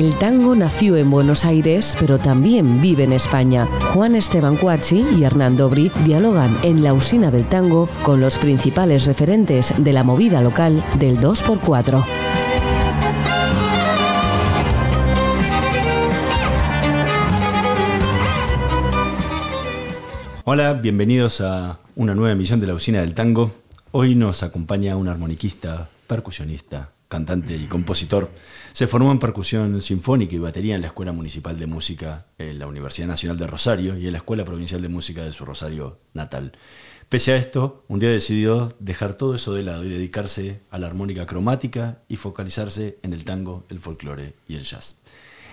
El tango nació en Buenos Aires, pero también vive en España. Juan Esteban Cuachi y Hernando Dobri dialogan en la usina del tango con los principales referentes de la movida local del 2x4. Hola, bienvenidos a una nueva emisión de la Usina del Tango. Hoy nos acompaña un armoniquista, percusionista, cantante y compositor. Se formó en percusión sinfónica y batería en la Escuela Municipal de Música en la Universidad Nacional de Rosario y en la Escuela Provincial de Música de su Rosario natal. Pese a esto, un día decidió dejar todo eso de lado y dedicarse a la armónica cromática y focalizarse en el tango, el folclore y el jazz.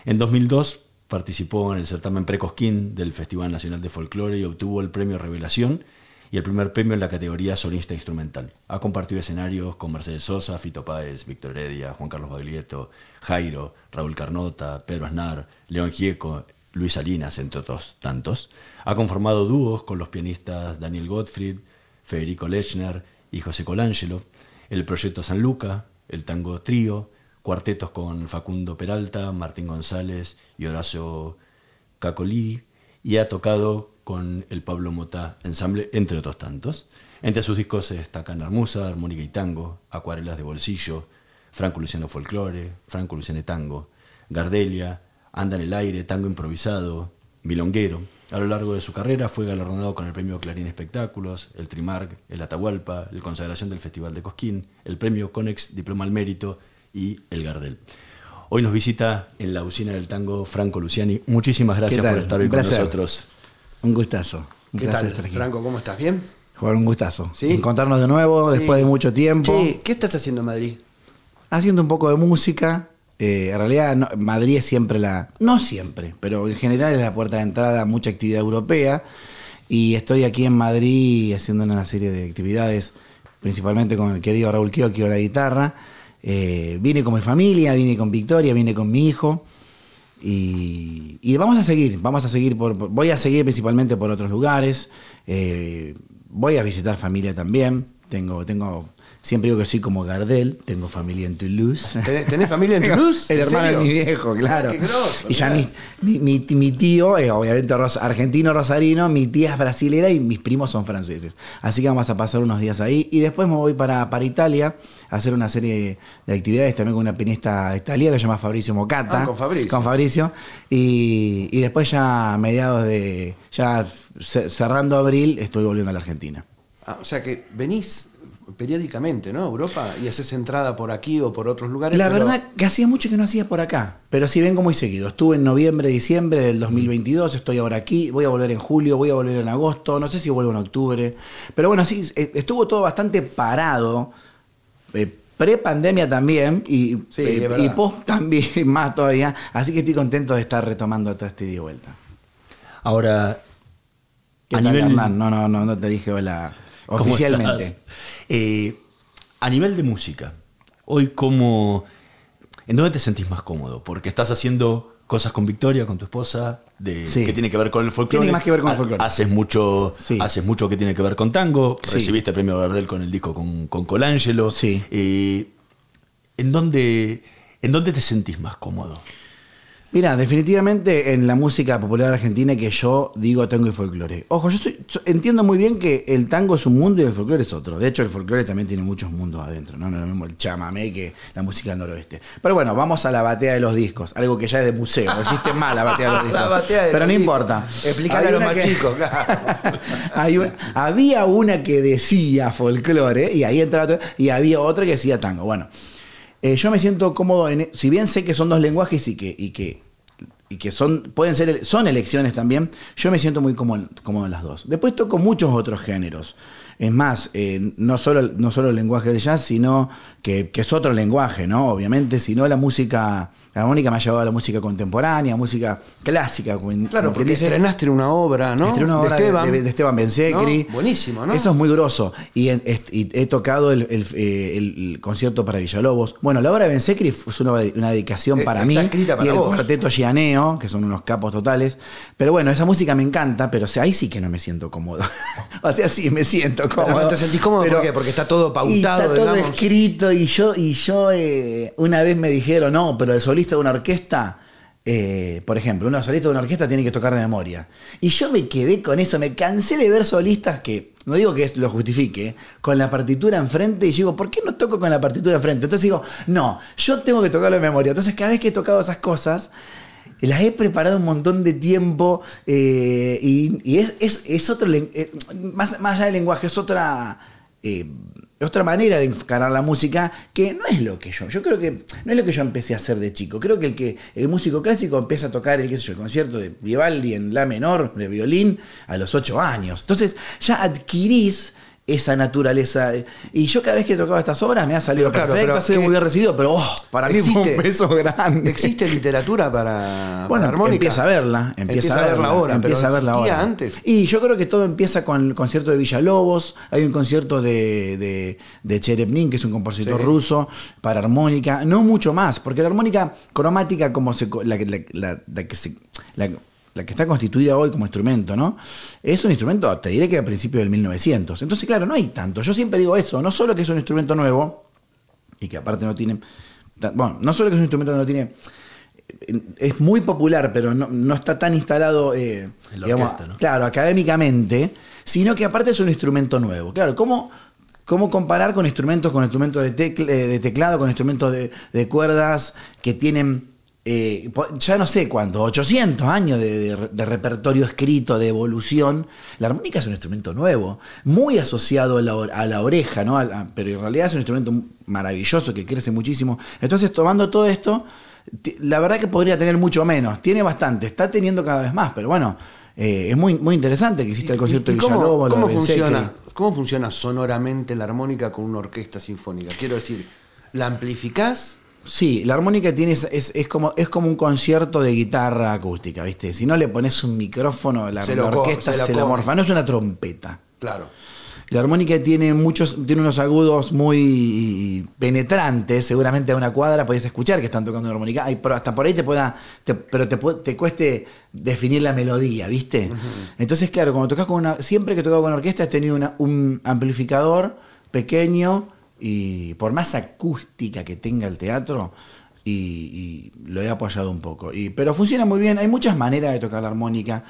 En 2002 participó en el certamen Precosquín del Festival Nacional de Folclore y obtuvo el premio Revelación y el primer premio en la categoría solista instrumental. Ha compartido escenarios con Mercedes Sosa, Fito Páez, Víctor Heredia, Juan Carlos Baglietto, Jairo, Raúl Carnota, Pedro Aznar, León Gieco, Luis Salinas, entre otros tantos. Ha conformado dúos con los pianistas Daniel Gottfried, Federico Lechner y José Colangelo, el proyecto San Luca, el tango trío, cuartetos con Facundo Peralta, Martín González y Horacio Cacolí, y ha tocado con el Pablo Mota Ensamble, entre otros tantos. Entre sus discos se destacan Armusa, Armónica y Tango, Acuarelas de Bolsillo, Franco Luciano Folklore, Franco Luciano Tango, Gardelia, Anda en el Aire, Tango Improvisado, Milonguero. A lo largo de su carrera fue galardonado con el Premio Clarín Espectáculos, el Trimark, el Atahualpa, el Consagración del Festival de Cosquín, el Premio Conex Diploma al Mérito y el Gardel. Hoy nos visita en la usina del tango Franco Luciani. Muchísimas gracias por estar hoy con nosotros. Un gustazo. ¿Qué tal, Franco? ¿Cómo estás? ¿Bien? Juan, un gustazo. ¿Sí? Encontrarnos de nuevo después de mucho tiempo. ¿Qué estás haciendo en Madrid? Haciendo un poco de música. Eh, en realidad, Madrid es siempre la. No siempre, pero en general es la puerta de entrada a mucha actividad europea. Y estoy aquí en Madrid haciendo una serie de actividades, principalmente con el querido Raúl Kioki o la guitarra. Eh, vine con mi familia, vine con Victoria, vine con mi hijo. Y, vamos a seguir, vamos a seguir, por, voy a seguir principalmente por otros lugares, eh, voy a visitar familia también, tengo, tengo Siempre digo que soy como Gardel, tengo familia en Toulouse. Ah, ¿Tenés, familia en Toulouse? El hermano de mi viejo, claro. y ya mi, tío es obviamente argentino rosarino, mi tía es brasilera y mis primos son franceses. Así que vamos a pasar unos días ahí. Y después me voy para, para Italia a hacer una serie de actividades también con una pianista italiana que se llama Fabricio Mocata. Ah, con Fabricio. Con Fabricio. Y, después ya a mediados de, ya cerrando abril, estoy volviendo a la Argentina. Ah, o sea que venís periódicamente, ¿no? Europa, y haces entrada por aquí o por otros lugares. La verdad que hacía mucho que no hacía por acá, pero sí vengo muy seguido. Estuve en noviembre, diciembre del 2022, estoy ahora aquí, voy a volver en julio, voy a volver en agosto, no sé si vuelvo en octubre, pero bueno, sí, eh, estuvo todo bastante parado. Eh, pre-pandemia también y, eh, post también, más todavía. Así que estoy contento de estar retomando todo este y vuelta. Ahora, No, no, no, no te dije hola oficialmente. Eh, a nivel de música, hoy cómo... ¿En dónde te sentís más cómodo? Porque estás haciendo cosas con Victoria, con tu esposa, que tiene que ver con el folclore. Tiene más que ver con el folclore. Haces mucho, mucho que tiene que ver con tango. Recibiste el premio Gardel con el disco con, con Colangelo. Sí. Eh, ¿en, dónde, ¿En dónde te sentís más cómodo? Mira, definitivamente en la música popular argentina que yo digo tango y folclore. Ojo, yo entiendo muy bien que el tango es un mundo y el folclore es otro. De hecho, el folclore también tiene muchos mundos adentro, ¿no? es lo mismo el chamamé que la música del noroeste. Pero bueno, vamos a la batea de los discos, algo que ya es de museo. Existe mal la batea de los discos. Pero no importa. Explícale a los más chicos, había una que decía folclore y ahí entraba y había otra que decía tango. Bueno. Eh, yo me siento cómodo en, si bien sé que son dos lenguajes y que y que son, pueden ser, son elecciones también, yo me siento muy cómodo, cómodo en las dos. Después toco muchos otros géneros. Es más, eh, no, solo, no solo el lenguaje de jazz, sino que, es otro lenguaje, ¿no? Obviamente, sino la música La armónica me ha llevado a la música contemporánea, música clásica. Claro, porque estrenaste una obra, ¿no? una de Esteban, Bensecri. Buenísimo, ¿no? Eso es muy groso Y, he tocado eh, el, concierto para Villalobos. Bueno, la obra de Bensecri es una, dedicación eh, para mí. y el cuarteto Gianeo, que son unos capos totales. Pero bueno, esa música me encanta, pero ahí sí que no me siento cómodo. o sea, sí, me siento te sentís cómodo qué? porque está todo pautado. está todo escrito y yo, y yo eh, una vez me dijeron, no, pero el solista de una orquesta... Eh, por ejemplo, un solista de una orquesta tiene que tocar de memoria. Y yo me quedé con eso, me cansé de ver solistas que, no digo que lo justifique, con la partitura enfrente y digo, ¿por qué no toco con la partitura enfrente? Entonces digo, no, yo tengo que tocarlo de memoria. Entonces cada vez que he tocado esas cosas, las he preparado un montón de tiempo eh, y, es, otro, eh, más, allá del lenguaje, es otra, eh, otra manera de encarar la música que no es lo que yo, yo creo que no es lo que yo empecé a hacer de chico. Creo que el, que, el músico clásico empieza a tocar el, el concierto de Vivaldi en la menor de violín a los 8 años. Entonces ya adquirís esa naturaleza. Y yo cada vez que tocaba estas obras me ha salido perfecto, ha sido muy bien recibido, pero oh, para mí es un beso grande. ¿Existe literatura para, bueno, empieza a verla. Empieza, a verla ahora, empieza a verla ahora. antes. Y yo creo que todo empieza con el concierto de Villalobos, hay un concierto de, de, Cherepnin, que es un compositor ruso, para armónica, no mucho más, porque la armónica cromática como se, la, la que se la que está constituida hoy como instrumento, ¿no? Es un instrumento, te diré que a principios del 1900. Entonces, claro, no hay tanto. Yo siempre digo eso, no solo que es un instrumento nuevo, y que aparte no tiene... Bueno, no solo que es un instrumento que no tiene... Es muy popular, pero no, está tan instalado, eh, claro, académicamente, sino que aparte es un instrumento nuevo. Claro, ¿cómo, ¿Cómo comparar con instrumentos, con instrumentos de, teclado, con instrumentos de, cuerdas que tienen eh, ya no sé cuántos, 800 años de, repertorio escrito, de evolución. La armónica es un instrumento nuevo, muy asociado a la, oreja, pero en realidad es un instrumento maravilloso que crece muchísimo. Entonces, tomando todo esto, la verdad que podría tener mucho menos, tiene bastante, está teniendo cada vez más, pero bueno, eh, es muy, muy interesante que hiciste el concierto de Villalobos. ¿Cómo, funciona, ¿Cómo funciona sonoramente la armónica con una orquesta sinfónica? Quiero decir, ¿la amplificás? Sí, la armónica tiene es, como, es como un concierto de guitarra acústica, ¿viste? Si no le pones un micrófono, la, orquesta se, morfa. No es una trompeta. Claro. La armónica tiene muchos, tiene unos agudos muy penetrantes. Seguramente a una cuadra podés escuchar que están tocando armónica. pero hasta por ahí te pueda, pero te, cueste definir la melodía, ¿viste? Entonces, claro, cuando tocas con una, siempre que he tocado con orquesta has tenido un amplificador pequeño y por más acústica que tenga el teatro, y, lo he apoyado un poco. Y, pero funciona muy bien, hay muchas maneras de tocar la armónica.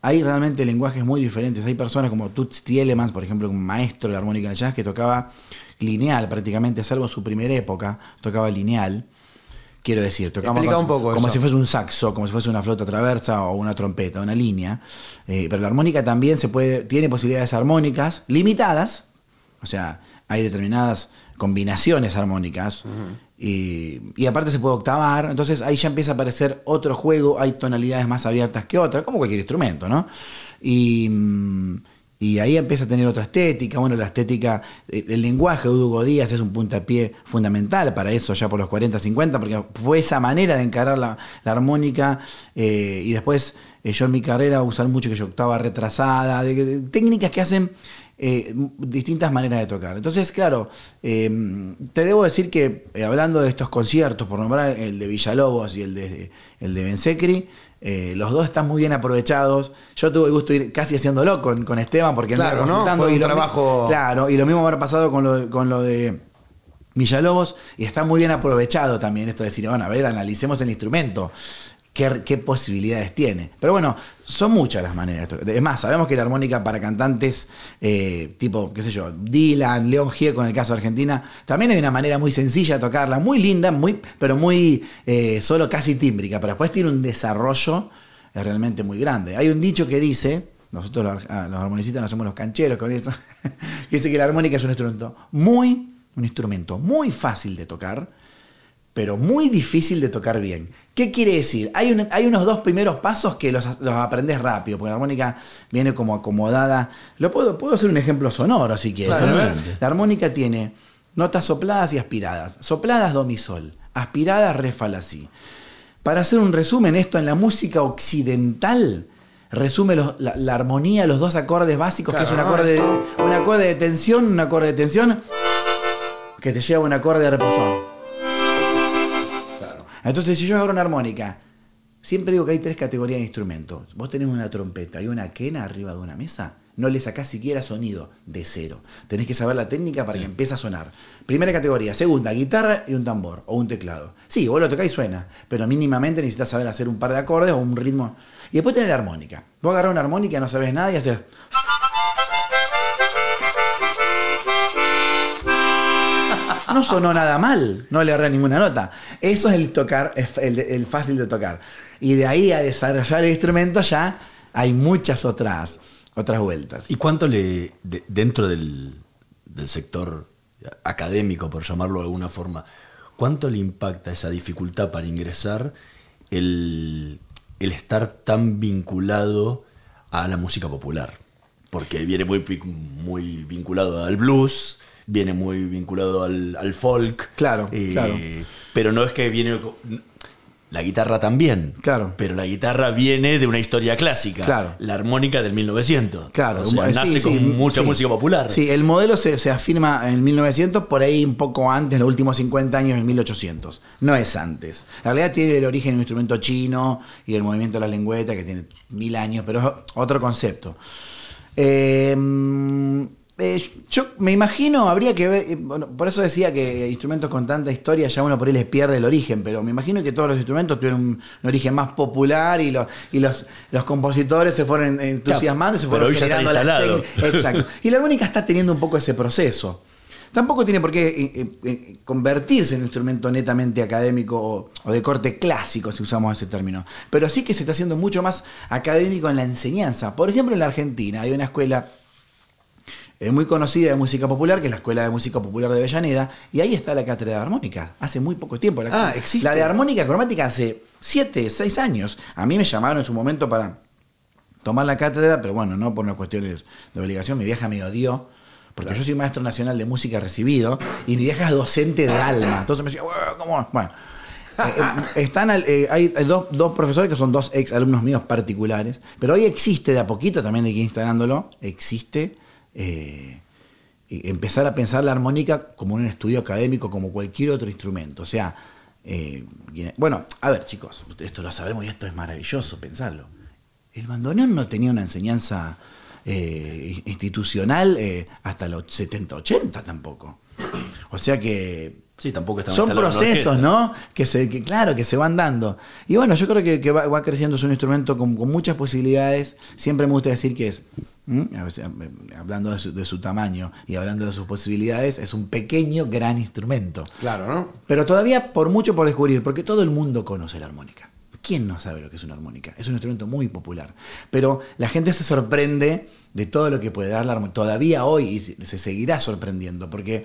Hay realmente lenguajes muy diferentes. Hay personas como Toots Tielemans, por ejemplo, un maestro de la armónica de jazz que tocaba lineal prácticamente, salvo su primera época, tocaba lineal. Quiero decir, tocaba como, como si fuese un saxo, como si fuese una flota traversa o una trompeta, una línea. Eh, pero la armónica también se puede, tiene posibilidades armónicas limitadas. O sea, hay determinadas combinaciones armónicas. y, aparte se puede octavar, entonces ahí ya empieza a aparecer otro juego, hay tonalidades más abiertas que otras, como cualquier instrumento, ¿no? Mm, y, ahí empieza a tener otra estética, bueno, la estética, eh, el lenguaje de Hugo Díaz es un puntapié fundamental para eso ya por los 40, 50, porque fue esa manera de encarar la, armónica eh, y después eh, yo en mi carrera usar mucho que yo octava retrasada, técnicas que hacen eh, distintas maneras de tocar. Entonces, claro, em, te debo decir que eh, hablando de estos conciertos, por nombrar el de Villalobos y el de, el de Bensecri, eh, los dos están muy bien aprovechados. Yo tuve el gusto de ir casi haciéndolo con, con Esteban, porque claro, ¿no? y lo, trabajo... Claro, y lo mismo habrá pasado con lo, con lo de... Villalobos, y está muy bien aprovechado también esto de decir, bueno, a ver, analicemos el instrumento qué, posibilidades tiene. Pero bueno, son muchas las maneras. Es más, sabemos que la armónica para cantantes eh, tipo, qué sé yo, Dylan, León Gieco en el caso de Argentina, también hay una manera muy sencilla de tocarla, muy linda, muy, pero muy eh, solo casi tímbrica, pero después tiene un desarrollo eh, realmente muy grande. Hay un dicho que dice, nosotros los, ah, armonicistas no somos los cancheros con eso, que dice que la armónica es un instrumento muy, un instrumento muy fácil de tocar, pero muy difícil de tocar bien. ¿Qué quiere decir? Hay, unos dos primeros pasos que los, aprendes rápido, porque la armónica viene como acomodada. Lo puedo, puedo hacer un ejemplo sonoro si quieres. la armónica tiene notas sopladas y aspiradas. Sopladas do mi sol, aspiradas re fa Para hacer un resumen, esto en la música occidental resume la, armonía, los dos acordes básicos, que es un acorde, de, un acorde de tensión, un acorde de tensión que te lleva a un acorde de reposo entonces, si yo agarro una armónica, siempre digo que hay tres categorías de instrumentos. Vos tenés una trompeta y una quena arriba de una mesa, no le sacás siquiera sonido de cero. Tenés que saber la técnica para que empiece a sonar. Primera categoría. Segunda, guitarra y un tambor o un teclado. Sí, vos lo tocás y suena, pero mínimamente necesitas saber hacer un par de acordes o un ritmo. Y después tenés la armónica. Vos agarrás una armónica, no sabes nada y haces... no sonó nada mal, no le agarré ninguna nota. Eso es el tocar, el, fácil de tocar. Y de ahí a desarrollar el instrumento ya hay muchas otras, otras vueltas. ¿Y cuánto le, dentro del, sector académico, por llamarlo de alguna forma, cuánto le impacta esa dificultad para ingresar el, el estar tan vinculado a la música popular? Porque viene muy, muy vinculado al blues, viene muy vinculado al, folk. Claro, eh, claro. Pero no es que viene. La guitarra también. Claro. Pero la guitarra viene de una historia clásica. Claro. La armónica del 1900. Claro. nace con mucha música popular. Sí, el modelo se, afirma en el 1900, por ahí un poco antes, los últimos 50 años, en 1800. No es antes. La realidad tiene el origen en un instrumento chino y el movimiento de la lengüeta que tiene mil años, pero es otro concepto. Eh, eh, yo me imagino, habría que ver, eh, por eso decía que instrumentos con tanta historia ya uno por ahí les pierde el origen, pero me imagino que todos los instrumentos tuvieron un, origen más popular y, los, los compositores se fueron entusiasmando y se fueron generando las Exacto. Y la armónica está teniendo un poco ese proceso. Tampoco tiene por qué eh, convertirse en un instrumento netamente académico o, o de corte clásico, si usamos ese término. Pero sí que se está haciendo mucho más académico en la enseñanza. Por ejemplo, en la Argentina hay una escuela es muy conocida de música popular, que es la Escuela de Música Popular de Avellaneda, y ahí está la cátedra de armónica, hace muy poco tiempo. La, ah, existe. La de armónica cromática hace 7, 6 años. A mí me llamaron en su momento para tomar la cátedra, pero bueno, no por unas cuestiones de obligación, mi vieja me odió. Porque yo soy maestro nacional de música recibido y mi vieja es docente de alma. Entonces me decía, ¿cómo? Bueno, eh, eh, están eh, hay dos, profesores que son dos ex alumnos míos particulares, pero hoy existe de a poquito, también de que instalándolo, existe eh, empezar a pensar la armónica como un estudio académico, como cualquier otro instrumento. O sea, eh, bueno, a ver chicos, esto lo sabemos y esto es maravilloso, pensarlo. El bandoneón no tenía una enseñanza eh, institucional hasta los 70, 80 tampoco. O sea que Sí, tampoco están Son procesos, ¿no? Que, se, que, claro, que se van dando. Y bueno, yo creo que, va, creciendo, es un instrumento con, muchas posibilidades. Siempre me gusta decir que es, eh, hablando de su, de su, tamaño y hablando de sus posibilidades, es un pequeño, gran instrumento. Claro, ¿no? Pero todavía por mucho por descubrir, porque todo el mundo conoce la armónica. ¿Quién no sabe lo que es una armónica? Es un instrumento muy popular. Pero la gente se sorprende de todo lo que puede dar la armónica. Todavía hoy se seguirá sorprendiendo, porque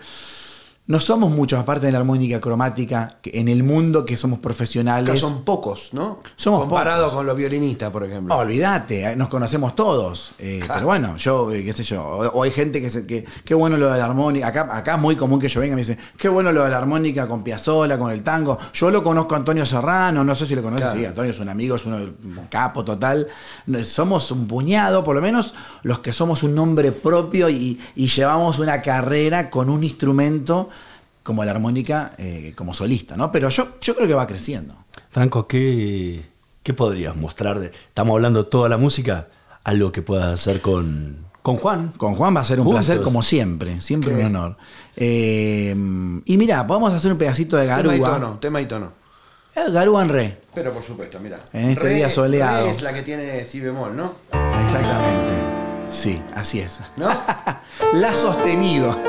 no somos muchos, aparte de la armónica cromática, en el mundo que somos profesionales. Que son pocos, ¿no? Somos Comparado con los violinistas, por ejemplo. olvídate, eh, nos conocemos todos. Eh, pero bueno, yo, eh, qué sé yo. O, hay gente que, que, qué bueno lo de la armónica. Acá, acá es muy común que yo venga y me dice, qué bueno lo de la armónica con Piazzola, con el tango. Yo lo conozco a Antonio Serrano, no sé si lo conoces. Sí, Antonio es un amigo, es uno, un capo total. Somos un puñado, por lo menos los que somos un nombre propio y llevamos una carrera con un instrumento como la armónica eh, como solista, ¿no? Pero yo, yo creo que va creciendo. Franco, ¿qué, podrías mostrar? De, estamos hablando toda la música, algo que puedas hacer con, con Juan. Con Juan va a ser un placer como siempre, siempre un honor. Eh, y mira, podemos hacer un pedacito de Garúa. Tema y tono, tema eh, y Garúa en re. Pero por supuesto, mira. En este día soleado. es la que tiene si bemol, ¿no? Exactamente. Sí, así es. ¿No? la sostenido.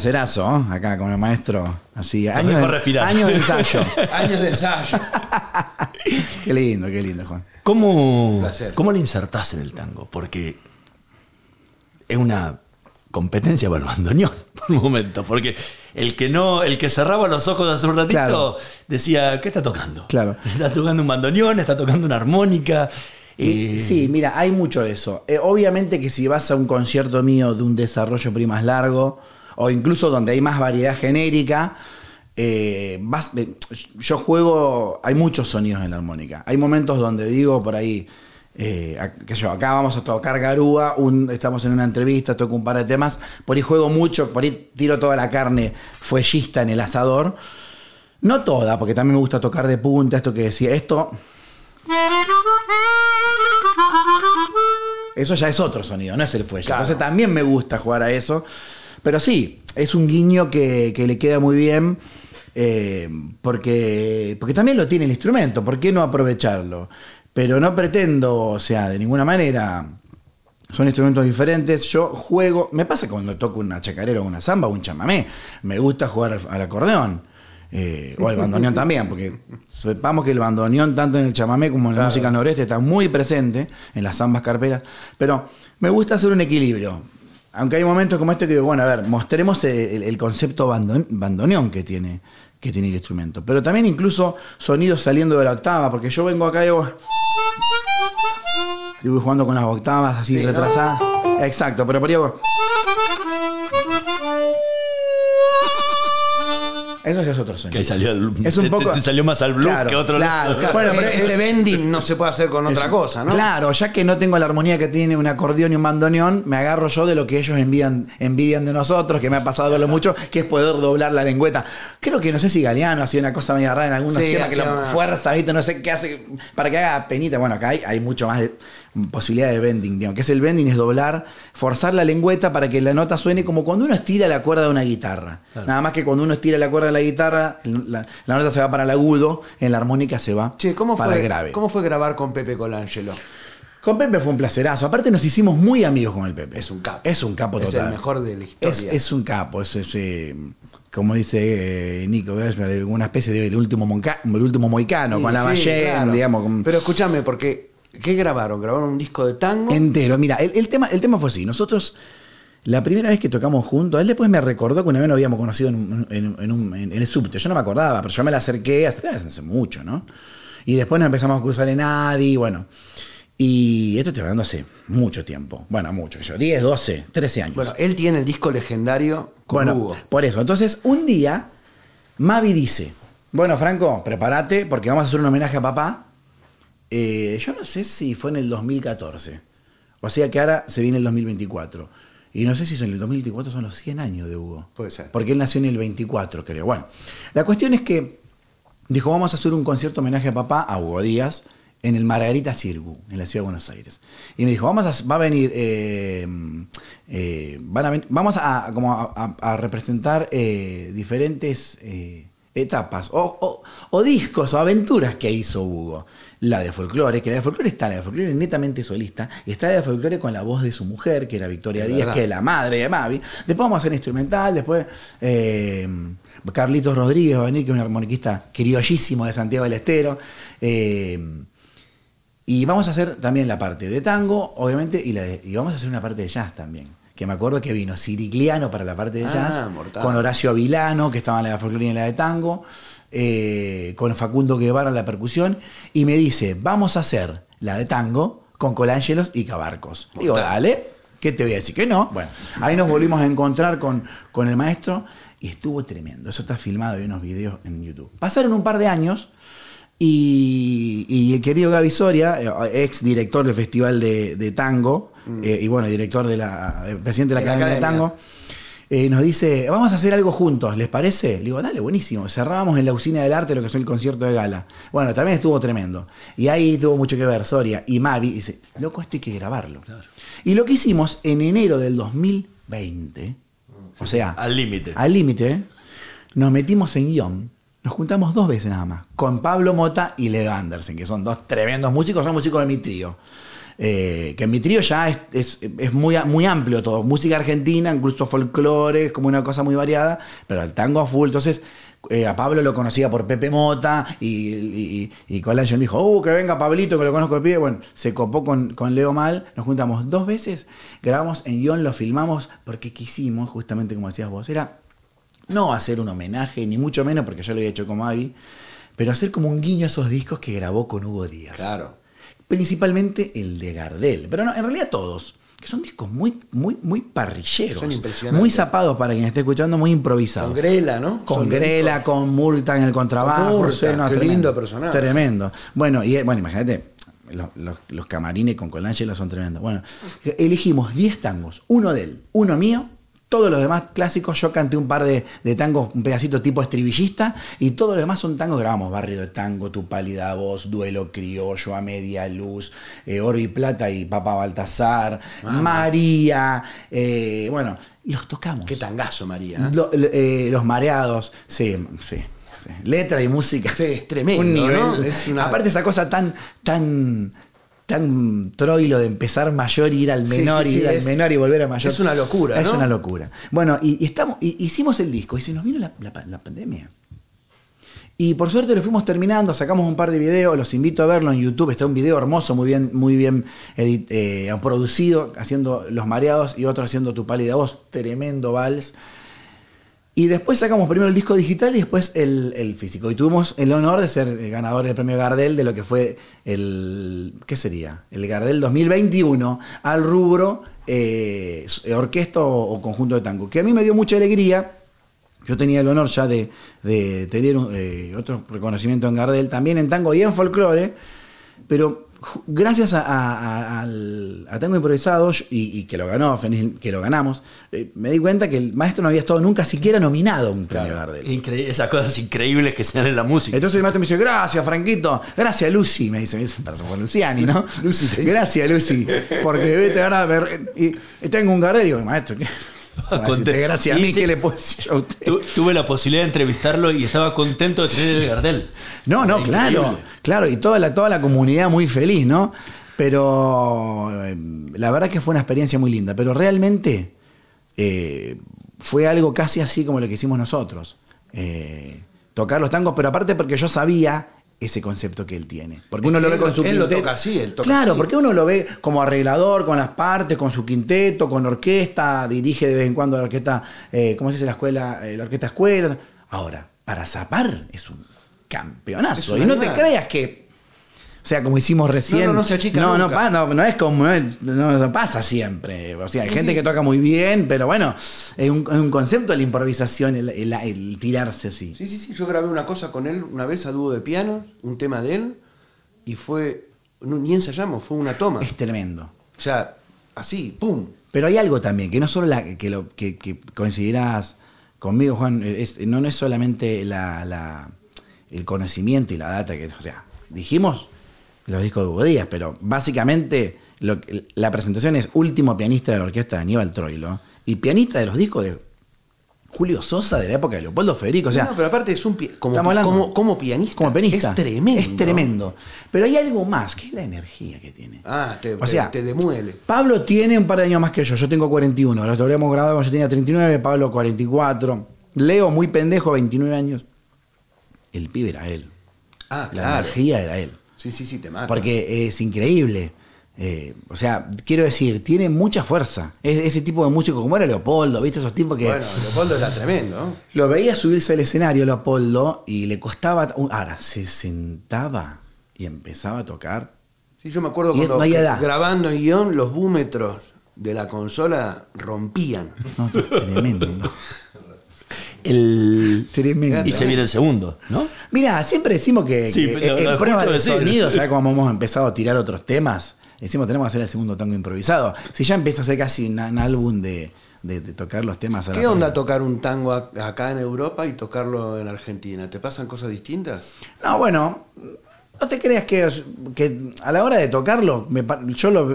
Placerazo, ¿eh? acá con el maestro. Así, años de, años ensayo. años de ensayo. qué lindo, qué lindo, Juan. ¿Cómo, ¿Cómo le insertás en el tango? Porque es una competencia para el bandoneón por un momento, porque el que no, el que cerraba los ojos hace un ratito decía, ¿qué está tocando? Claro. Está tocando un bandoneón, está tocando una armónica. Eh, sí, mira, hay mucho de eso. Eh, obviamente que si vas a un concierto mío de un desarrollo primas largo, o incluso donde hay más variedad genérica, eh, eh, yo juego, hay muchos sonidos en la armónica. Hay momentos donde digo por ahí, eh, que yo, acá vamos a tocar garúa, estamos en una entrevista, toco un par de temas, por ahí juego mucho, por ahí tiro toda la carne fuellista en el asador. No toda, porque también me gusta tocar de punta, esto que decía, esto... Eso ya es otro sonido, no es el fuelle. Entonces también me gusta jugar a eso. Pero sí, es un guiño que, le queda muy bien. Eh, porque, porque también lo tiene el instrumento, ¿por qué no aprovecharlo? Pero no pretendo, o sea, de ninguna manera, son instrumentos diferentes, yo juego, me pasa cuando toco una chacarera o una samba o un chamamé, me gusta jugar al, acordeón. Eh, o al bandoneón también, porque sepamos que el bandoneón, tanto en el chamamé como en la música noreste, está muy presente en las zambas carperas. Pero me gusta hacer un equilibrio aunque hay momentos como este que digo, bueno, a ver, mostremos el, concepto bandoneón que tiene, que tiene el instrumento. Pero también incluso sonidos saliendo de la octava, porque yo vengo acá y digo... Y voy jugando con las octavas así retrasadas. Exacto, pero por ahí Eso ya es otro sueño. Que salió un poco- salió más al blues que otro Bueno, pero eh, ese eh, bending no se puede hacer con otra cosa, ¿no? Claro, ya que no tengo la armonía que tiene un acordeón y un bandoneón, me agarro yo de lo que ellos envidian, envidian de nosotros, que me ha pasado verlo mucho, que es poder doblar la lengüeta. Creo que no sé si Galeano sido una cosa medio rara en algunos temas que lo fuerza, ¿viste? No sé qué hace para que haga penita. Bueno, acá hay, hay mucho más de- posibilidad de bending, digamos, que es el bending, es doblar, forzar la lengüeta para que la nota suene como cuando uno estira la cuerda de una guitarra. Nada más que cuando uno estira la cuerda de la guitarra, la, nota se va para el agudo, en la armónica se va ¿cómo para fue, grave. ¿Cómo fue grabar con Pepe Colangelo? Con Pepe fue un placerazo. Aparte nos hicimos muy amigos con el Pepe. Es un capo. Es un capo total. Es el mejor de la historia. Es, un capo, es ese como dice eh, Nico una especie de el último, monca, el último moicano con la ballena digamos. Pero escúchame, porque ¿Qué grabaron? ¿Grabaron un disco de tango? Entero. Mira, el, tema, el tema fue así. Nosotros, la primera vez que tocamos juntos, él después me recordó que una vez nos habíamos conocido en, el subte. Yo no me acordaba, pero yo me la acerqué hace, mucho, ¿no? Y después nos empezamos a cruzar en Adi, bueno. Y esto estoy hablando hace mucho tiempo. Bueno, mucho. Yo, 10, 12, 13 años. Bueno, él tiene el disco legendario con Hugo. Por eso. Entonces, un día, Mavi dice: Bueno, Franco, prepárate porque vamos a hacer un homenaje a papá eh, yo no sé si fue en el 2014. O sea que ahora se viene el 2024. Y no sé si en el 2024 son los 100 años de Hugo. Puede ser. Porque él nació en el 24, creo. Bueno, la cuestión es que dijo, vamos a hacer un concierto homenaje a papá, a Hugo Díaz, en el Margarita Cirgu, en la ciudad de Buenos Aires. Y me dijo, vamos a, va a venir, eh, eh, vamos a, como a, representar diferentes etapas o, discos o aventuras que hizo Hugo la de folclore, que la de folclore está, la de folclore netamente solista, está la de folclore con la voz de su mujer, que era Victoria Díaz, que es la madre de Mavi. Después vamos a hacer instrumental, después eh, Carlitos Rodríguez va a venir, que es un armoniquista criollísimo de Santiago del Estero. Eh, y vamos a hacer también la parte de tango, obviamente, y, vamos a hacer una parte de jazz también que me acuerdo que vino Siricliano para la parte de ah, jazz, con Horacio Avilano, que estaba en la de folclore y en la de tango, eh, con Facundo Guevara la percusión, y me dice, vamos a hacer la de tango con Colángelos y Cabarcos. Digo, dale, ¿qué te voy a decir? Que no. Bueno, ahí nos volvimos a encontrar con, con el maestro y estuvo tremendo. Eso está filmado en unos videos en YouTube. Pasaron un par de años y, el querido Gaby Soria, eh, ex director del Festival de, Tango, mm. eh, y bueno, director de la, presidente de la Academia de Tango, eh, nos dice, vamos a hacer algo juntos, ¿les parece? Le digo, dale, buenísimo. Cerrábamos en la usina del arte lo que fue el concierto de gala. Bueno, también estuvo tremendo. Y ahí tuvo mucho que ver Soria y Mavi. Dice, loco, esto hay que grabarlo. Y lo que hicimos en enero del 2020, o sea... Al límite. Al límite, nos metimos en guión. Nos juntamos dos veces nada más, con Pablo Mota y Leo Andersen, que son dos tremendos músicos, son músicos de mi trío. Eh, que en mi trío ya es, muy, muy amplio todo. Música argentina, incluso folclore, es como una cosa muy variada, pero el tango a full. Entonces, eh, a Pablo lo conocía por Pepe Mota y, y, y dijo, uh, que venga Pablito, que lo conozco de pie. Bueno, se copó con, Leo Mal, nos juntamos dos veces, grabamos en guión, lo filmamos porque quisimos, justamente como decías vos, era no hacer un homenaje, ni mucho menos porque yo lo había hecho con Mavi, pero hacer como un guiño a esos discos que grabó con Hugo Díaz. Claro principalmente el de Gardel, pero no, en realidad todos, que son discos muy, muy, muy parrilleros. Muy zapados para quien esté escuchando, muy improvisados. Con Grela, ¿no? Con Grela, con Murta en el contrabajo. tremendo, personaje. Tremendo. Bueno, y bueno, imagínate, los, camarines con Colangelo son tremendos. Bueno, elegimos 10 tangos, uno de él, uno mío todos los demás clásicos, yo canté un par de, tangos, un pedacito tipo estribillista, y todos los demás son tangos. Grabamos Barrio de Tango, Tu Pálida Voz, Duelo Criollo, A Media Luz, eh, Oro y Plata y Papa Baltasar, ah. María, eh, bueno, los tocamos. Qué tangazo, María. Eh, los mareados, sí, sí. Letra y música. Sí, es tremendo. ¿no? Aparte, esa cosa tan, tan tan troilo de empezar mayor y ir al menor y al menor y volver a mayor. Es una locura. Es una locura. Bueno, y, estamos, hicimos el disco y se nos vino la, pandemia. Y por suerte lo fuimos terminando, sacamos un par de videos, los invito a verlo en YouTube, está un video hermoso, muy bien, muy bien eh, producido, haciendo Los Mareados y otro haciendo Tu Pálida Voz, tremendo vals. Y después sacamos primero el disco digital y después el, físico. Y tuvimos el honor de ser ganadores del premio Gardel de lo que fue el. ¿Qué sería? El Gardel 2021 al rubro eh, orquesta o, conjunto de tango. Que a mí me dio mucha alegría. Yo tenía el honor ya de, tener eh, otro reconocimiento en Gardel, también en tango y en folclore. Pero gracias a, Tengo Improvisado y, que lo ganó, que lo ganamos, eh, me di cuenta que el maestro no había estado nunca siquiera nominado a un premio Gardel. esas cosas increíbles que se dan en la música. Entonces el maestro me dice, gracias Franquito, gracias Lucy, me dice, me dice fue Luciani, ¿no? Lucy, gracias Lucy, porque vete ahora y, tengo un Gardel, y digo, maestro, ¿qué? Gracias a mí que le puedo decir a usted. tuve la posibilidad de entrevistarlo y estaba contento de tener el Gardel. No, no, claro, claro, y toda la, toda la comunidad muy feliz, ¿no? Pero eh, la verdad que fue una experiencia muy linda, pero realmente eh, fue algo casi así como lo que hicimos nosotros. Eh, tocar los tangos, pero aparte porque yo sabía ese concepto que él tiene. Porque uno lo ve con su él Lo toca así, él toca Claro, porque uno lo ve como arreglador, con las partes, con su quinteto, con orquesta, dirige de vez en cuando la orquesta, eh, ¿cómo se dice la escuela? Eh, la orquesta escuela. Ahora, para zapar es un campeonazo. y no te creas que o sea, como hicimos recién. No, no, no es como. No, pasa siempre. O sea, hay gente que toca muy bien, pero bueno, es un, concepto de la improvisación, el, tirarse así. Sí, sí, sí. Yo grabé una cosa con él una vez a dúo de piano, un tema de él, y fue. Ni ensayamos, fue una toma. Es tremendo. O sea, así, ¡pum! Pero hay algo también, que no solo la, que, lo, que, coincidirás conmigo, Juan, no, es solamente el conocimiento y la data, que, o sea, dijimos los discos de Hugo Díaz, pero básicamente la presentación es último pianista de la orquesta de Aníbal Troilo y pianista de los discos de Julio Sosa de la época de Leopoldo Federico. no, pero aparte es un como, como, pianista. Como pianista. Es tremendo. Es tremendo. Pero hay algo más, que es la energía que tiene. Ah, te, demuele. Pablo tiene un par de años más que yo. Yo tengo 41. Lo habríamos grabado cuando yo tenía 39, Pablo 44. Leo, muy pendejo, 29 años. El pibe era él. Ah, la energía era él. Sí, sí, sí, te mata. Porque es increíble. Eh, o sea, quiero decir, tiene mucha fuerza. ese tipo de músico como era Leopoldo, ¿viste? Esos tipos que. Bueno, Leopoldo era tremendo. Lo veía subirse al escenario Leopoldo y le costaba. Ahora, se sentaba y empezaba a tocar. Sí, yo me acuerdo cuando grabando en guión, los búmetros de la consola rompían. No, tremendo. el y se viene el segundo, ¿no? Mira, siempre decimos que, sí, sonido, ¿sabes hemos empezado a tirar otros temas? Decimos, tenemos que hacer el segundo tango improvisado. Si ya empieza a ser casi un, álbum de, tocar los temas. que ¿Qué onda tocar un tango acá en Europa y tocarlo en Argentina? ¿Te pasan cosas distintas? No, bueno, no te creas que, que a la hora de tocarlo, yo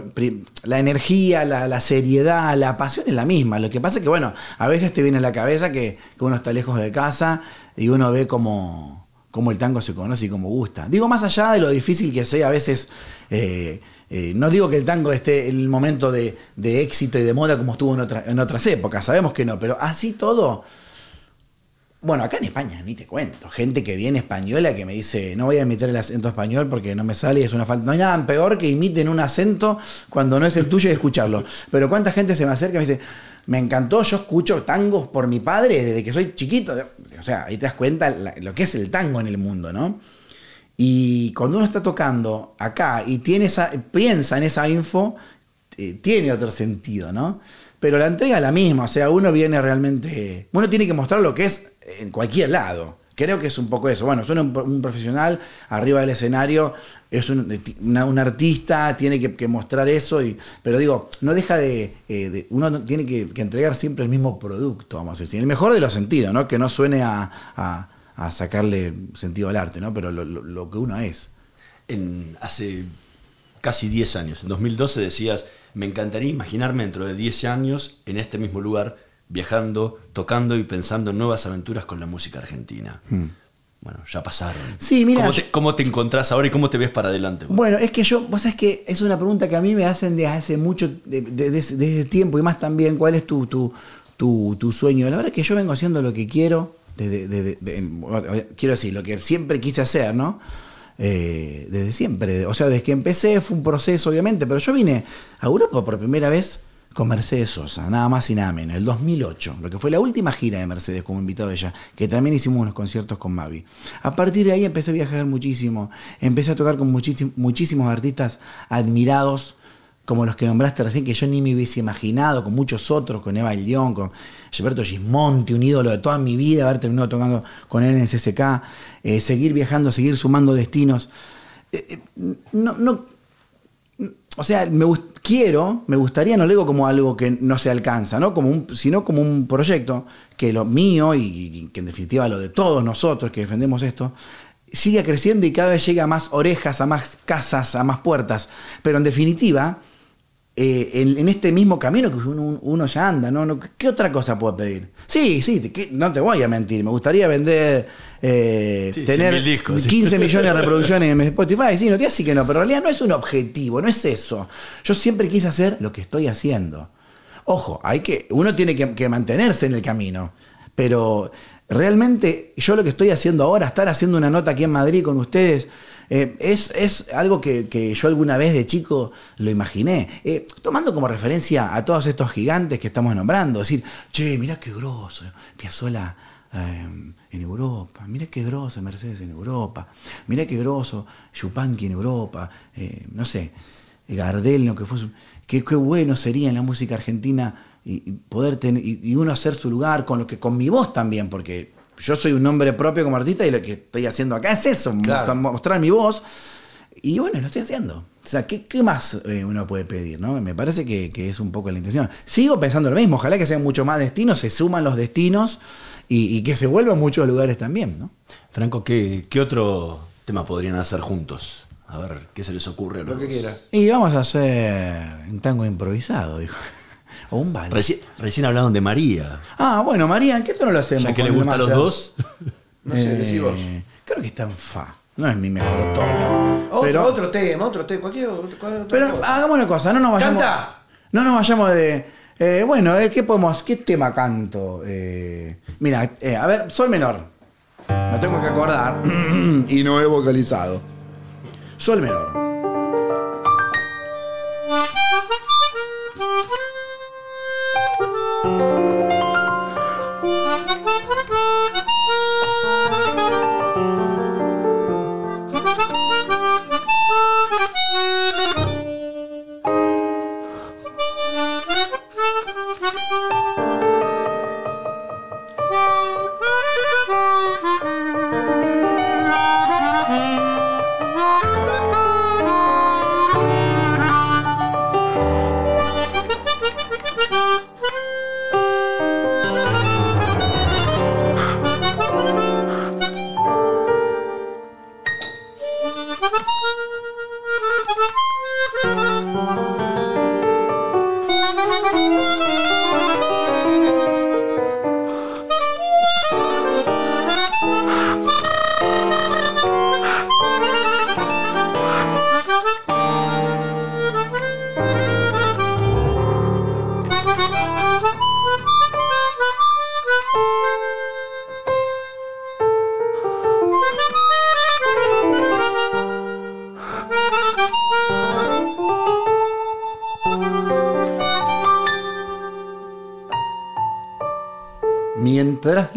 la energía, la, seriedad, la pasión es la misma. Lo que pasa es que, bueno, a veces te viene a la cabeza que, uno está lejos de casa y uno ve cómo el tango se conoce y cómo gusta. Digo, más allá de lo difícil que sea a veces... Eh, eh, no digo que el tango esté en el momento de, éxito y de moda como estuvo en otras épocas, sabemos que no, pero así todo, bueno, acá en España ni te cuento. Gente que viene española que me dice, no voy a imitar el acento español porque no me sale y es una falta. No hay nada peor que imiten un acento cuando no es el tuyo y escucharlo. Pero cuánta gente se me acerca y me dice, me encantó, yo escucho tangos por mi padre desde que soy chiquito. O sea, ahí te das cuenta lo que es el tango en el mundo, ¿no? Y cuando uno está tocando acá y tiene esa, piensa en esa info, eh, tiene otro sentido, ¿no? pero la entrega es la misma, o sea, uno viene realmente, uno tiene que mostrar lo que es en cualquier lado. Creo que es un poco eso. Bueno, suena un, profesional arriba del escenario, es un, artista, tiene que, mostrar eso, y, pero digo, no deja de, eh, uno tiene que, entregar siempre el mismo producto, vamos a decir, el mejor de los sentidos, ¿no? Que no suene a, a, sacarle sentido al arte, ¿no? Pero lo, que uno es. En, hace casi 10 años, en 2012 decías, me encantaría imaginarme dentro de 10 años en este mismo lugar, viajando, tocando y pensando en nuevas aventuras con la música argentina. Hmm. Bueno, ya pasaron. Sí, mira. ¿Cómo te, encontrás ahora y cómo te ves para adelante? Bueno, es que yo, vos sabés que es una pregunta que a mí me hacen desde hace mucho, desde, tiempo y más también, ¿cuál es tu, tu, tu, sueño? La verdad es que yo vengo haciendo lo que quiero, desde, quiero decir, lo que siempre quise hacer, ¿no? Eh, desde siempre. O sea, desde que empecé fue un proceso, obviamente, pero yo vine a Europa por primera vez con Mercedes Sosa, nada más y nada menos, el 2008, lo que fue la última gira de Mercedes como invitado de ella, que también hicimos unos conciertos con Mavi. A partir de ahí empecé a viajar muchísimo, empecé a tocar con muchísimos artistas admirados como los que nombraste recién, que yo ni me hubiese imaginado, con muchos otros, con Eva Ilion, con Gilberto Gismonte, un ídolo de toda mi vida, haber terminado tocando con él en CSK, eh, seguir viajando, seguir sumando destinos. Eh, eh, no, no, o sea, me quiero, me gustaría, no lo digo como algo que no se alcanza, ¿no? Como sino como un proyecto que lo mío y, que en definitiva lo de todos nosotros que defendemos esto, siga creciendo y cada vez llega a más orejas, a más casas, a más puertas. Pero en definitiva, eh, en, este mismo camino que uno, ya anda, ¿no? ¿Qué otra cosa puedo pedir? Sí, sí, no te voy a mentir, me gustaría vender, eh, tener 15 millones de reproducciones en Spotify, sí, no te así que no, pero en realidad no es un objetivo, no es eso. Yo siempre quise hacer lo que estoy haciendo. Ojo, hay que, uno tiene que mantenerse en el camino, pero realmente yo lo que estoy haciendo ahora, estar haciendo una nota aquí en Madrid con ustedes, eh, es, algo que, yo alguna vez de chico lo imaginé. Eh, tomando como referencia a todos estos gigantes que estamos nombrando, decir, che, mirá qué grosso, Piazzola eh, en Europa, mirá qué grosso Mercedes en Europa, mirá qué grosso Chupanqui en Europa, no sé, Gardel, lo que Qué, bueno sería en la música argentina y, poder tener, y, uno hacer su lugar con lo que con mi voz también, porque yo soy un hombre propio como artista y lo que estoy haciendo acá es eso, mostrar mi voz. Y bueno, lo estoy haciendo. O sea, ¿qué, más eh, uno puede pedir? ¿no? Me parece que, es un poco la intención. Sigo pensando lo mismo, ojalá que sean mucho más destinos, se suman los destinos y, que se vuelvan muchos lugares también. ¿no? Franco, ¿qué, otro tema podrían hacer juntos? A ver, ¿qué se les ocurre a Lo que quiera Y vamos a hacer un tango improvisado, dijo recién hablaron de María. Ah, bueno, María, ¿en qué tono lo hacemos? Ya que le gusta los dos. no sé, eh, decís vos. Creo que está en fa. No es mi mejor tono. Otro, otro tema, otro tema, Pero hagamos una cosa, no nos vayamos. ¡Canta! No nos vayamos de. Eh, bueno, eh, ¿qué podemos? ¿Qué tema canto? mira, a ver, sol menor. Me tengo que acordar. y no he vocalizado. Sol menor. thank you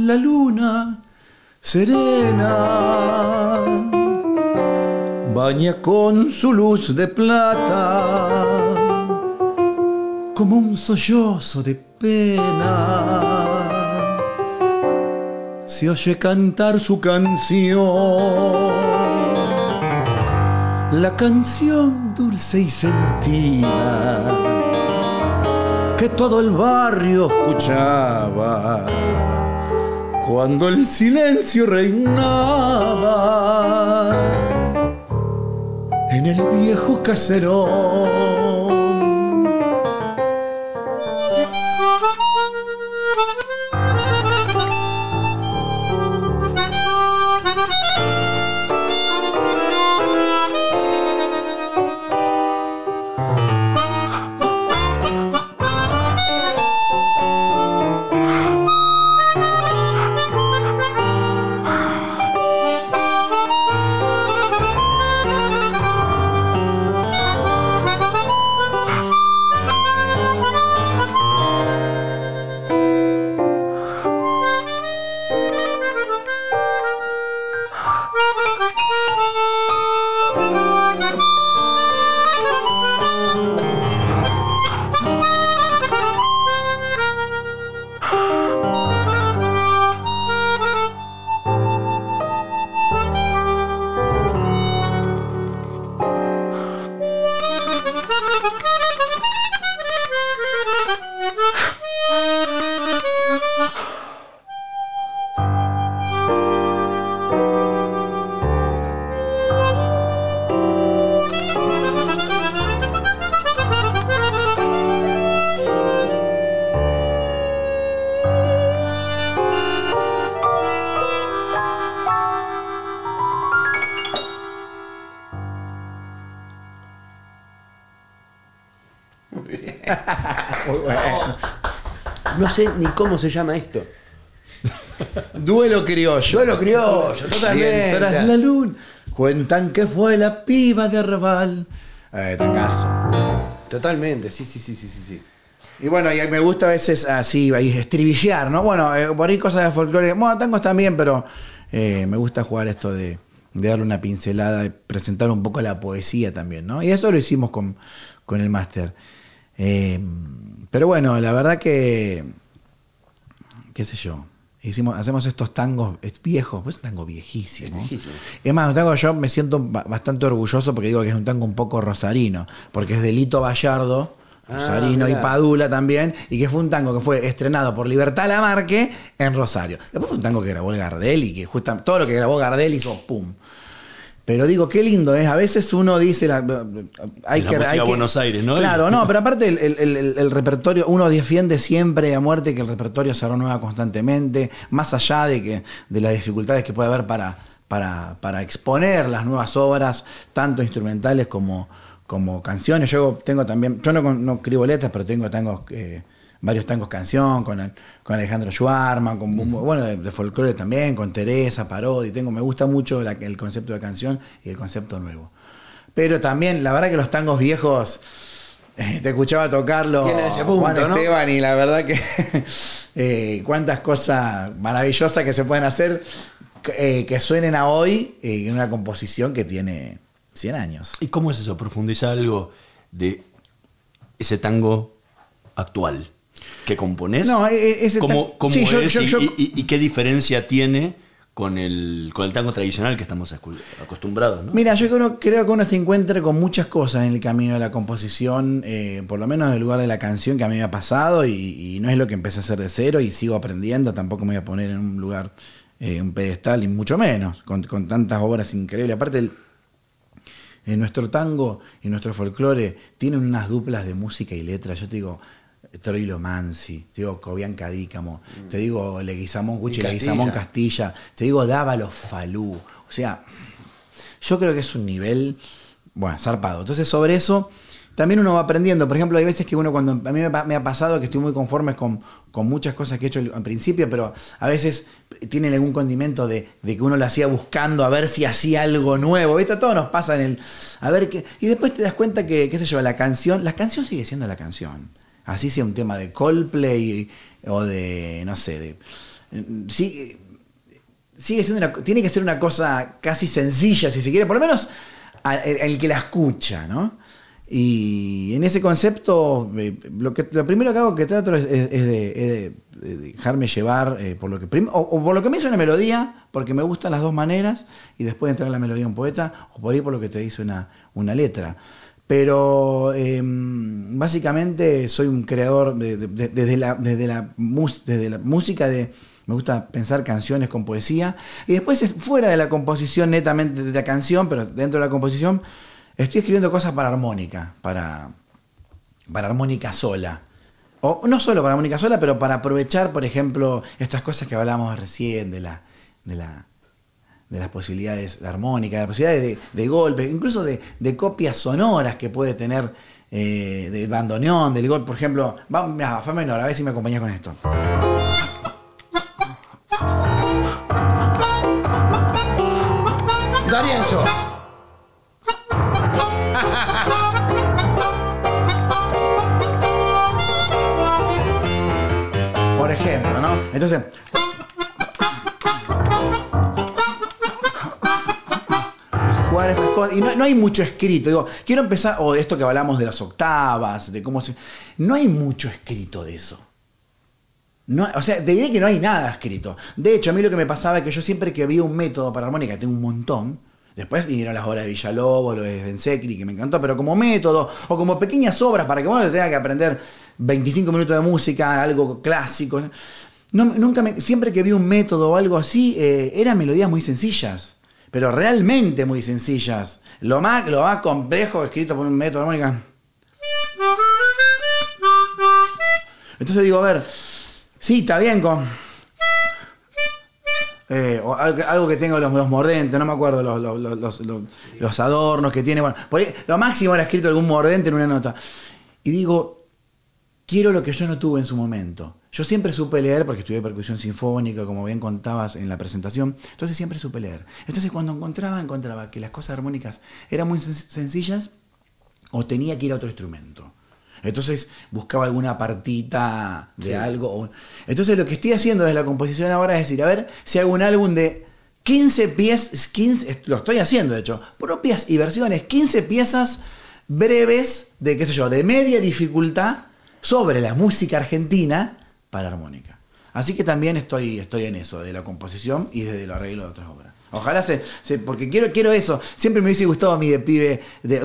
la luna serena. Baña con su luz de plata como un sollozo de pena. Se oye cantar su canción la canción dulce y sentida que todo el barrio escuchaba cuando el silencio reinaba en el viejo caserón. No sé ni cómo se llama esto. Duelo criollo. Duelo criollo, totalmente. la luna, cuentan que fue la piba de Arrabal. Eh, casa. Totalmente, sí, sí, sí, sí, sí. sí. Y bueno, y me gusta a veces así, estribillar, ¿no? Bueno, eh, por ahí cosas de folclore. Bueno, tangos también, pero eh, me gusta jugar esto de, darle una pincelada, y presentar un poco la poesía también, ¿no? Y eso lo hicimos con, con el máster. Eh, pero bueno, la verdad que, qué sé yo, hicimos, hacemos estos tangos viejos, pues es un tango viejísimo. Es, más, un tango yo me siento bastante orgulloso porque digo que es un tango un poco rosarino, porque es de Lito Vallardo. Ah, rosarino y Padula también, y que fue un tango que fue estrenado por Libertad Lamarque en Rosario. Después fue un tango que grabó el Gardel y que justo todo lo que grabó Gardel hizo pum. Pero digo, qué lindo es. ¿eh? A veces uno dice. La, hay que. Hay Buenos Aires, ¿no? Claro, no, pero aparte el, repertorio. Uno defiende siempre a muerte que el repertorio se renueva constantemente, más allá de, que, de las dificultades que puede haber para, para, exponer las nuevas obras, tanto instrumentales como, como canciones. Yo tengo también. Yo no, no escribo letras, pero tengo tengo eh, varios tangos canción, con, con Alejandro Schwarman, con bueno, de, folclore también, con Teresa, Parodi, tengo, me gusta mucho el concepto de canción y el concepto nuevo. Pero también, la verdad que los tangos viejos, eh, te escuchaba tocarlo Esteban y la verdad que eh, cuántas cosas maravillosas que se pueden hacer eh, que suenen a hoy en una composición que tiene 100 años. ¿Y cómo es eso? ¿Profundiza algo de ese tango actual? que componés? No, ese es Y, qué diferencia tiene? con el, con el tango tradicional que estamos acostumbrados. Mira, yo creo, que uno se encuentra con muchas cosas en el camino de la composición, eh, por lo menos del lugar de la canción que a mí me ha pasado y, no es lo que empecé a hacer de cero y sigo aprendiendo, tampoco me voy a poner en un lugar, en eh, un pedestal y mucho menos, con, tantas obras increíbles. Aparte, en eh, nuestro tango y nuestro folclore tienen unas duplas de música y letra, yo te digo, Troilo Mansi, te digo Cobian Cadícamo, te mm. digo Leguizamón Cuchi, Leguizamón Castilla, te digo Dávalo Falú. O sea, yo creo que es un nivel, bueno, zarpado. Entonces, sobre eso, también uno va aprendiendo. Por ejemplo, hay veces que uno, cuando a mí me, ha pasado que estoy muy conforme con, muchas cosas que he hecho al principio, pero a veces tiene algún condimento de, que uno lo hacía buscando a ver si hacía algo nuevo. ¿Viste? Todo nos pasa en el. A ver qué. Y después te das cuenta que, qué sé yo, la canción. La canción sigue siendo la canción. Así sea un tema de Coldplay o de, no sé, sigue tiene que ser una cosa casi sencilla, si se quiere, por lo menos el que la escucha, ¿no? Y en ese concepto, eh, lo, primero que hago que trato es, de, dejarme llevar eh, por lo que o, por lo que me hizo una melodía, porque me gustan las dos maneras, y después entrar en la melodía un poeta, o por ahí por lo que te hizo una letra. Pero em, básicamente soy un creador desde, la, música, de, me gusta pensar canciones con poesía. Y después fuera de la composición, netamente de la canción, pero dentro de la composición, estoy escribiendo cosas para armónica, para, para armónica sola. O no solo para armónica sola, pero para aprovechar, por ejemplo, estas cosas que hablábamos recién de de la de las posibilidades de armónica, de las posibilidades de, golpes, incluso de, copias sonoras que puede tener eh, del bandoneón, del golpe, por ejemplo. Vamos, a fa menor, a ver si me acompañas con esto. Darienzo. Por ejemplo, ¿no? Entonces... esas cosas. Y no, hay mucho escrito. Digo, quiero empezar, o de esto que hablamos de las octavas, de cómo se... No hay mucho escrito de eso. No, o sea, te diré que no hay nada escrito. De hecho, a mí lo que me pasaba es que yo siempre que vi un método para armónica, tengo un montón, Después vinieron las obras de Villalobos, lo de Bensecri, que me encantó, pero como método o como pequeñas obras para que uno tenga que aprender 25 minutos de música, algo clásico. No, nunca siempre que vi un método o algo así, eh, eran melodías muy sencillas pero realmente muy sencillas. Lo más, lo más complejo escrito por un método de armónica. Entonces digo, a ver, sí, está bien con. Eh, algo que tengo los, mordentes, no me acuerdo los, los, los adornos que tiene. Bueno, lo máximo era escrito algún mordente en una nota. Y digo, quiero lo que yo no tuve en su momento. Yo siempre supe leer, porque estudié percusión sinfónica, como bien contabas en la presentación, entonces siempre supe leer. Entonces cuando encontraba, encontraba que las cosas armónicas eran muy sencillas o tenía que ir a otro instrumento. Entonces buscaba alguna partita de algo. Entonces lo que estoy haciendo desde la composición ahora es decir, a ver si hago un álbum de 15 piezas, skins, lo estoy haciendo de hecho, propias y versiones, 15 piezas breves de, qué sé yo, de media dificultad sobre la música argentina para armónica. Así que también estoy, estoy en eso, de la composición y desde el arreglo de otras obras. Ojalá se, porque quiero, quiero eso. Siempre me hubiese gustado a mí de pibe, de,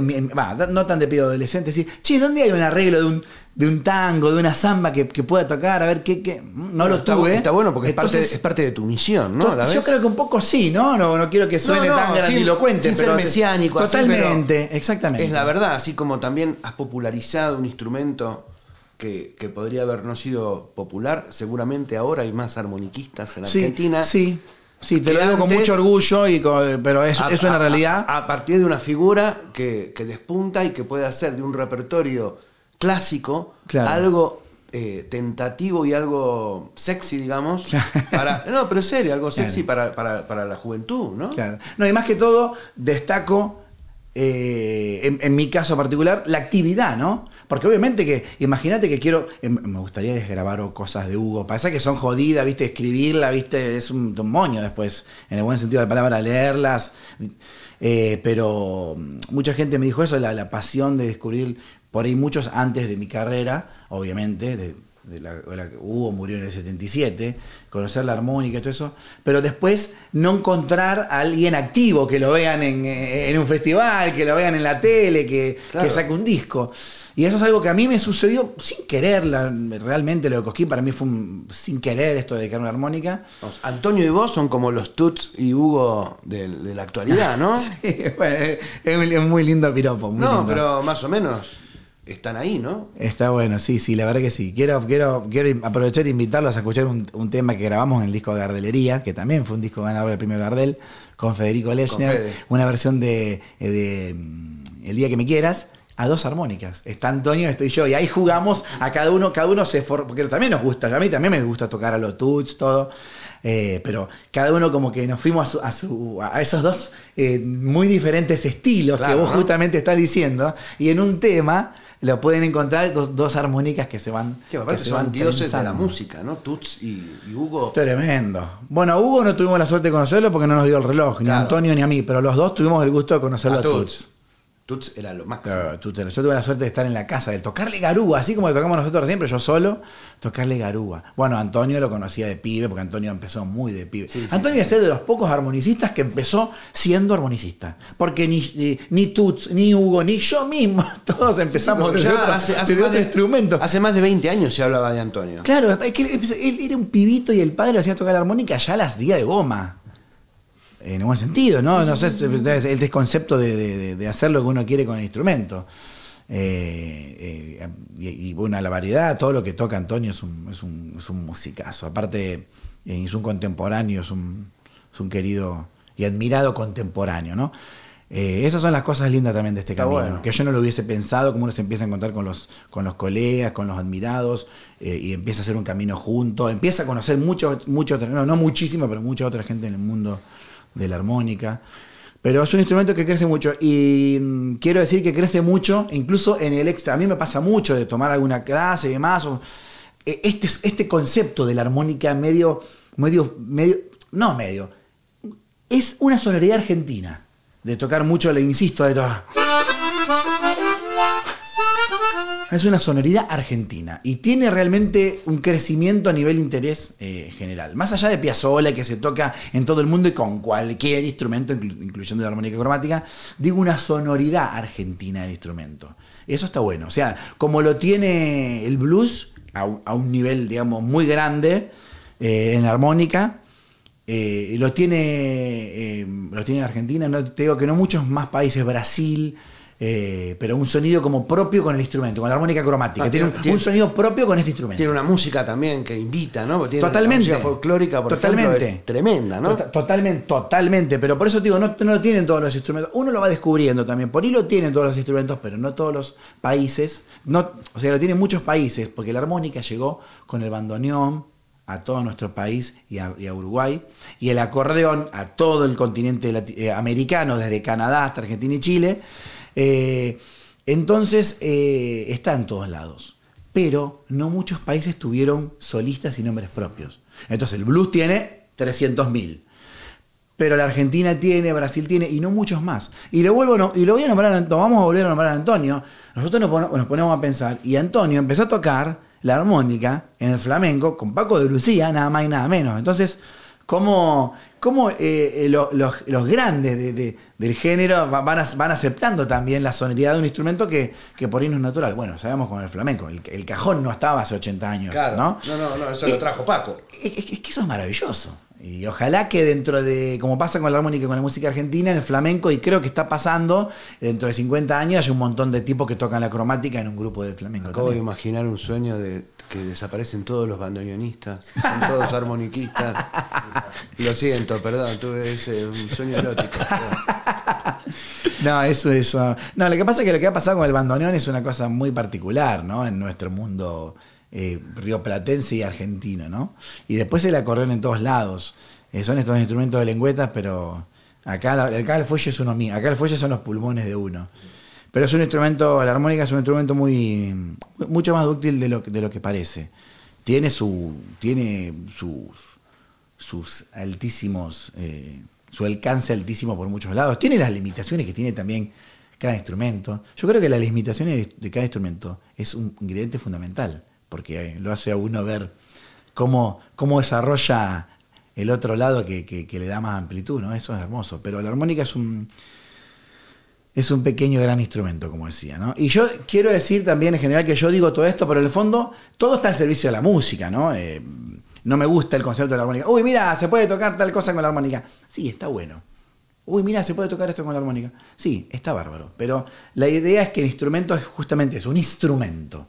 no tan de pibe adolescente, decir, che, ¿dónde hay un arreglo de un, de un tango, de una samba que, pueda tocar? A ver qué, no lo está, tuve. Está bueno porque es, parte, de tu misión, ¿no? yo creo que un poco sí, ¿no? No, no quiero que suene tan grandilocuente. ser mesiánico. Totalmente, exactamente. Es la verdad, así como también has popularizado un instrumento que, podría haber no sido popular, seguramente ahora hay más armoniquistas en Argentina. Sí, sí, te lo digo con mucho orgullo, y pero eso es una realidad. A, partir de una figura que, despunta y que puede hacer de un repertorio clásico algo eh, tentativo y algo sexy, digamos. no, pero serio, algo sexy para, para, la juventud, ¿no? Claro. No, y más que todo, destaco, eh, en mi caso particular, la actividad, ¿no? Porque obviamente que, imagínate que quiero, eh, me gustaría desgrabar cosas de Hugo, pasa que son jodidas, viste, escribirla, viste, es un, moño después, en el buen sentido de la palabra, leerlas. Eh, pero mm, mucha gente me dijo eso, la, la pasión de descubrir por ahí muchos antes de mi carrera, obviamente, de de que murió en el 77, conocer la armónica y todo eso, pero después no encontrar a alguien activo que lo vean en, eh, un festival, que lo vean en la tele, que, saque un disco. Y eso es algo que a mí me sucedió sin querer, realmente lo de Cosquín para mí fue sin querer esto de dedicar armónica. Antonio y vos son como los Tuts y Hugo de, la actualidad, ¿no? es, muy lindo piropo. no, pero más o menos están ahí, ¿no? Está bueno, sí, sí, la verdad que sí. Quiero, quiero, quiero aprovechar e invitarlos a escuchar un, tema que grabamos en el disco Gardelería, que también fue un disco ganador del premio Gardel, con Federico Lechner, una versión de, eh, mm, El día que me quieras, a dos armónicas. Está Antonio, estoy yo. Y ahí jugamos a cada uno, cada uno se forma, porque también nos gusta, a mí también me gusta tocar a los touch todo. Eh, pero cada uno como que nos fuimos a, a, esos dos eh, muy diferentes estilos que vos justamente estás diciendo. Y en un tema lo pueden encontrar, dos, dos armónicas que se van. Que, que se van dioses de la música, ¿no? Tuts y, Hugo. Tremendo. Bueno, a Hugo no tuvimos la suerte de conocerlo porque no nos dio el reloj, ni a Antonio ni a mí, pero los dos tuvimos el gusto de conocerlo a, Tuts. Tuts era lo máximo. Yo tuve la suerte de estar en la casa, de tocarle garúa, así como tocamos nosotros siempre, yo solo, tocarle garúa. Bueno, Antonio lo conocía de pibe, porque Antonio empezó muy de pibe. Antonio es de los pocos armonicistas que empezó siendo armonicista. Porque ni, ni, Tuts, ni Hugo, ni yo mismo, todos empezamos ya otro, hace, instrumento. Hace más de 20 años se hablaba de Antonio. Claro, es que él, era un pibito y el padre lo hacía tocar la armónica ya las días de goma en buen sentido, ¿no? no sé, el desconcepto de, hacer lo que uno quiere con el instrumento. Eh, eh, y, bueno, la variedad, todo lo que toca Antonio es un, musicazo. Aparte, eh, es un contemporáneo, es un, querido y admirado contemporáneo, ¿no? esas son las cosas lindas también de este camino, que yo no lo hubiese pensado, como uno se empieza a encontrar con los, con los colegas, con los admirados, y empieza a hacer un camino junto, empieza a conocer mucho, mucho no, no muchísima, pero mucha otra gente en el mundo de la armónica. Pero es un instrumento que crece mucho y mm, quiero decir que crece mucho, incluso en el extra. A mí me pasa mucho de tomar alguna clase y demás. Eh, este, este concepto de la armónica medio, medio, medio, no medio, es una sonoridad argentina. De tocar mucho, le insisto, de es una sonoridad argentina y tiene realmente un crecimiento a nivel interés eh, general. Más allá de Piazzolla, que se toca en todo el mundo y con cualquier instrumento, incluyendo la armónica cromática, digo una sonoridad argentina del instrumento. Eso está bueno. O sea, como lo tiene el blues a, un nivel, digamos, muy grande eh, en armónica, eh, lo, tiene, lo tiene Argentina, no, te digo que no muchos más países, Brasil. Eh, pero un sonido como propio con el instrumento, con la armónica cromática. Ah, tiene, un, sonido propio con este instrumento. Tiene una música también que invita, ¿no? totalmente. folclórica, totalmente. tremenda, ¿no? Tota-, totalmente, totalmente. Pero por eso te digo, no, lo tienen todos los instrumentos. Uno lo va descubriendo también. Por ahí lo tienen todos los instrumentos, pero no todos los países. No, o sea, lo tienen muchos países, porque la armónica llegó con el bandoneón, a todo nuestro país y a, Uruguay, y el acordeón a todo el continente eh, americano, desde Canadá hasta Argentina y Chile, eh, entonces, eh, está en todos lados. Pero no muchos países tuvieron solistas y nombres propios. Entonces, el blues tiene 300.000. Pero la Argentina tiene, Brasil tiene, y no muchos más. Y lo, vuelvo, y lo voy a nombrar, vamos a volver a nombrar a Antonio. Nosotros nos ponemos a pensar, y Antonio empezó a tocar la armónica en el flamenco con Paco de Lucía, nada más y nada menos. Entonces, cómo, eh, eh, los, grandes del género van, van, aceptando también la sonoridad de un instrumento que, por ahí no es natural. Bueno, sabemos con el flamenco, el, cajón no estaba hace 80 años. Claro, ¿no? no, no, eso lo eh, trajo Paco. es, que eso es maravilloso. Y ojalá que dentro de, como pasa con la armónica y con la música argentina, el flamenco, y creo que está pasando, dentro de 50 años hay un montón de tipos que tocan la cromática en un grupo de flamenco. Acabo de imaginar un sueño de que desaparecen todos los bandoneonistas, son todos armoniquistas. Lo siento, perdón, tuve ese, sueño erótico. No, eso, eso. No, lo que pasa es que lo que ha pasado con el bandoneón es una cosa muy particular, ¿no? En nuestro mundo eh, rioplatense y argentino, ¿no? Y después se la corren en todos lados. Eh, son estos instrumentos de lengüetas, pero acá, el fuelle es uno acá el son los pulmones de uno. Pero es un instrumento, la armónica es un instrumento muy mucho más dúctil de lo, de lo que parece. Tiene su. tiene sus, altísimos. Eh, su alcance altísimo por muchos lados. Tiene las limitaciones que tiene también cada instrumento. Yo creo que las limitaciones de cada instrumento es un ingrediente fundamental porque lo hace a uno ver cómo, desarrolla el otro lado que, le da más amplitud, ¿no? Eso es hermoso. Pero la armónica es un, es un pequeño gran instrumento, como decía, Y yo quiero decir también en general que yo digo todo esto, pero en el fondo todo está al servicio de la música, ¿no? Eh, no me gusta el concepto de la armónica. Uy, mira, se puede tocar tal cosa con la armónica. Sí, está bueno. Uy, mira, se puede tocar esto con la armónica. Sí, está bárbaro. Pero la idea es que el instrumento es justamente es un instrumento.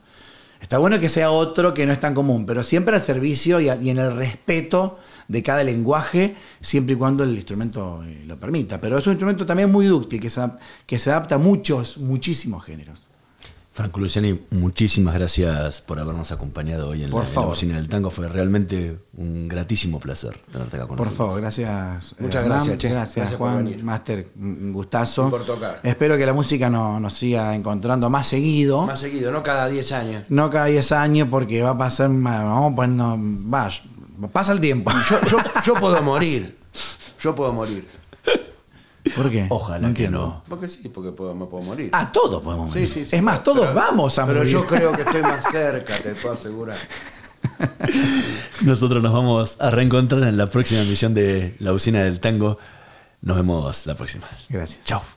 Está bueno que sea otro que no es tan común, pero siempre al servicio y, en el respeto de cada lenguaje, siempre y cuando el instrumento eh, lo permita. Pero es un instrumento también muy dúctil, que se, que se adapta a muchos, muchísimos géneros. Franco Luciani, muchísimas gracias por habernos acompañado hoy en, por la, favor. del Tango. Fue realmente un gratísimo placer tenerte acá con nosotros. Por favor, gracias. Eh, Muchas gracias, gracias, gracias, Juan, Master, un gustazo. por tocar. Espero que la música nos siga encontrando más seguido. Más seguido, no cada 10 años. No cada 10 años porque va a pasar, vamos pues va, pasa el tiempo. yo puedo morir, yo puedo morir. ¿Por qué? Ojalá que no. Porque sí, porque me puedo morir. Ah, todos podemos morir. es más, todos vamos a pero morir. Pero yo creo que estoy más cerca, te puedo asegurar. Nosotros nos vamos a reencontrar en la próxima emisión de La Usina del Tango. Nos vemos la próxima. Gracias. Chao.